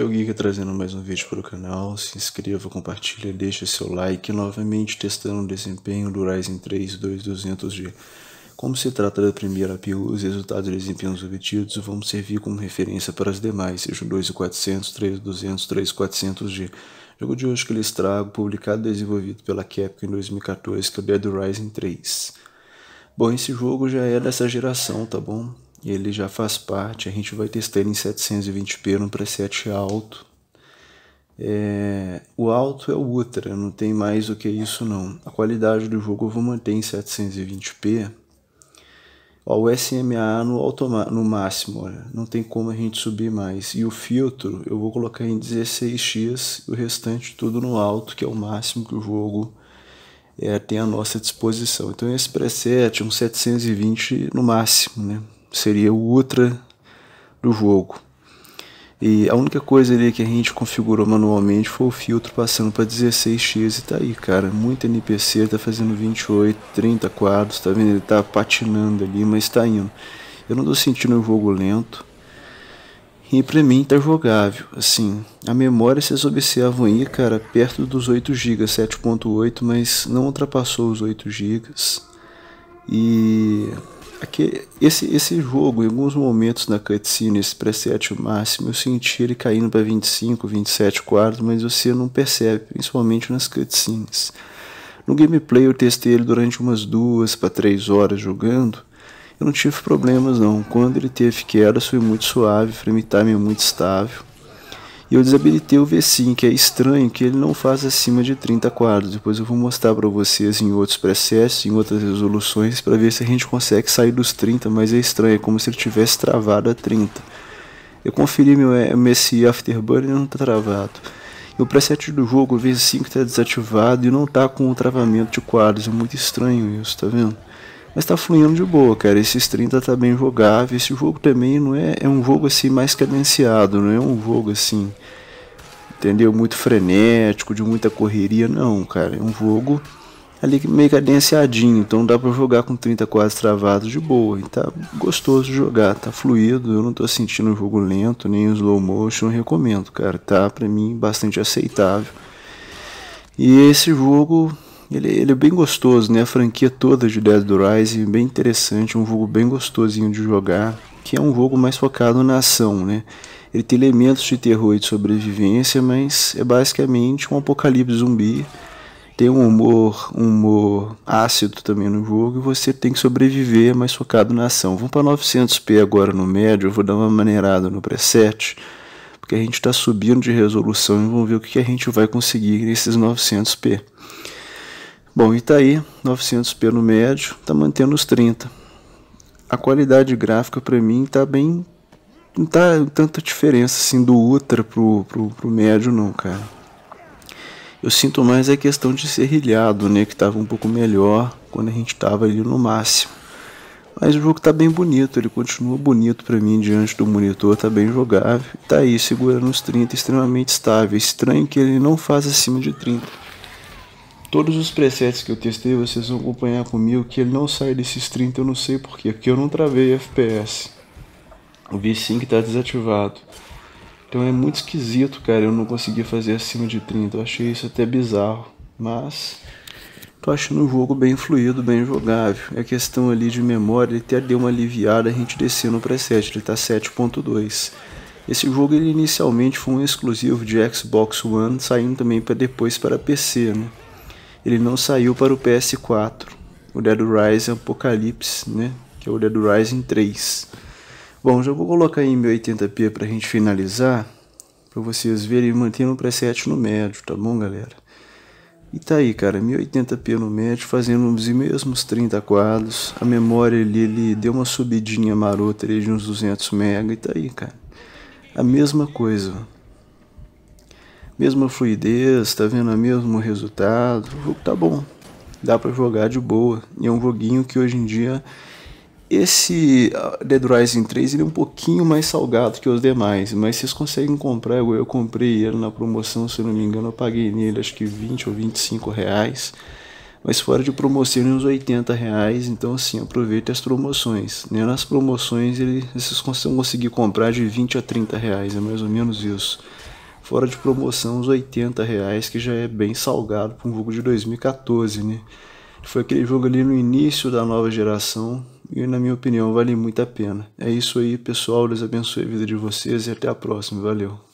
que é o Giga trazendo mais um vídeo para o canal. Se inscreva, compartilha, deixe seu like. Novamente testando o desempenho do Ryzen 3 2200G. Como se trata da primeira PU, os resultados e desempenhos obtidos vão servir como referência para as demais, seja sejam 2400, 3200, 3400G. Jogo de hoje que lhes trago, publicado e desenvolvido pela Capcom em 2014, que é o Dead Rising 3. Bom, esse jogo já é dessa geração, tá bom? ele já faz parte. A gente vai testar ele em 720p no preset alto. É, o alto é o ultra, não tem mais do que isso não. A qualidade do jogo eu vou manter em 720p. o SMA no, no máximo, olha, não tem como a gente subir mais. E o filtro eu vou colocar em 16x, o restante tudo no alto, que é o máximo que o jogo é, tem à nossa disposição. Então esse preset é um 720 no máximo, né? seria o Ultra do jogo. E a única coisa ali que a gente configurou manualmente foi o filtro passando para 16x e tá aí, cara. Muito NPC, tá fazendo 28, 30 quadros, tá vendo? Ele tá patinando ali, mas tá indo. Eu não tô sentindo o jogo lento. E pra mim tá jogável, assim. A memória, vocês observam aí, cara, perto dos 8 GB, 7.8, mas não ultrapassou os 8 GB. E Aqui, é esse, esse jogo, em alguns momentos na cutscene, esse preset máximo, eu senti ele caindo para 25, 27 quadros, mas você não percebe, principalmente nas cutscenes. No gameplay eu testei ele durante umas duas para três horas jogando, eu não tive problemas não. Quando ele teve quedas foi muito suave, frame time é muito estável. E eu desabilitei o v 5 que é estranho que ele não faz acima de 30 quadros. Depois eu vou mostrar para vocês em outros presets, em outras resoluções, para ver se a gente consegue sair dos 30, mas é estranho, é como se ele tivesse travado a 30. Eu conferi meu eh, MSI Afterburner e não está travado. E o preset do jogo, o V5 está desativado e não está com o travamento de quadros, é muito estranho isso, tá vendo? Mas tá fluindo de boa, cara. Esses 30 tá bem jogável. Esse jogo também não é, é um jogo assim mais cadenciado, não é um jogo assim, entendeu? Muito frenético, de muita correria, não, cara. É um jogo ali meio cadenciadinho, então dá para jogar com 30 quase travados de boa. E tá gostoso de jogar, tá fluido, eu não tô sentindo o jogo lento, nem o slow motion, recomendo, cara. Tá para mim bastante aceitável. E esse jogo ele, ele é bem gostoso, né? A franquia toda de Dead Rising, bem interessante, um jogo bem gostosinho de jogar, que é um jogo mais focado na ação, né? Ele tem elementos de terror e de sobrevivência, mas é basicamente um apocalipse zumbi. Tem um humor, um humor ácido também no jogo e você tem que sobreviver, mas focado na ação. Vamos para 900p agora no médio, eu vou dar uma maneirada no preset, porque a gente está subindo de resolução e vamos ver o que a gente vai conseguir nesses 900p. Bom, Itaí, tá 900 pelo médio, está mantendo os 30. A qualidade gráfica para mim está bem. Não tá tanta diferença assim do ultra pro, pro, pro médio, não, cara. Eu sinto mais a questão de serrilhado, né? Que estava um pouco melhor quando a gente estava ali no máximo. Mas o jogo está bem bonito, ele continua bonito para mim diante do monitor, está bem jogável. Tá aí, segurando os 30, extremamente estável. Estranho que ele não faz acima de 30. Todos os presets que eu testei, vocês vão acompanhar comigo que ele não sai desses 30, eu não sei porquê, porque eu não travei FPS. O V-Sync está desativado. Então é muito esquisito, cara, eu não consegui fazer acima de 30, eu achei isso até bizarro, mas tô achando o jogo bem fluido, bem jogável. A é questão ali de memória, ele até deu uma aliviada a gente descer no preset, ele tá 7.2. Esse jogo ele inicialmente foi um exclusivo de Xbox One, saindo também para depois para PC, né? ele não saiu para o PS4. O Dead Rising é Apocalypse, né? Que é o Dead Rising 3. Bom, já vou colocar em 1080p para a gente finalizar, para vocês verem mantendo o preset no médio, tá bom, galera? E tá aí, cara, 1080p no médio, fazendo os mesmos 30 quadros. A memória ali, ele deu uma subidinha marota ali de uns 200 MB e tá aí, cara. A mesma coisa, mesma fluidez, tá vendo o mesmo resultado, o jogo tá bom, dá para jogar de boa. E é um joguinho que hoje em dia esse ah, Dead Rising 3 ele é um pouquinho mais salgado que os demais, mas vocês conseguem comprar, eu comprei ele na promoção, se eu não me engano, eu paguei nele acho que 20 ou 25 reais. Mas fora de promoção é uns 80 reais, então assim, aproveite as promoções. Né? Nas promoções ele, vocês vão conseguir comprar de 20 a 30 reais, é mais ou menos isso fora de promoção uns 80 reais, que já é bem salgado para um jogo de 2014, né? Foi aquele jogo ali no início da nova geração e, na minha opinião, vale muito a pena. É isso aí, pessoal. Deus abençoe a vida de vocês e até a próxima. Valeu!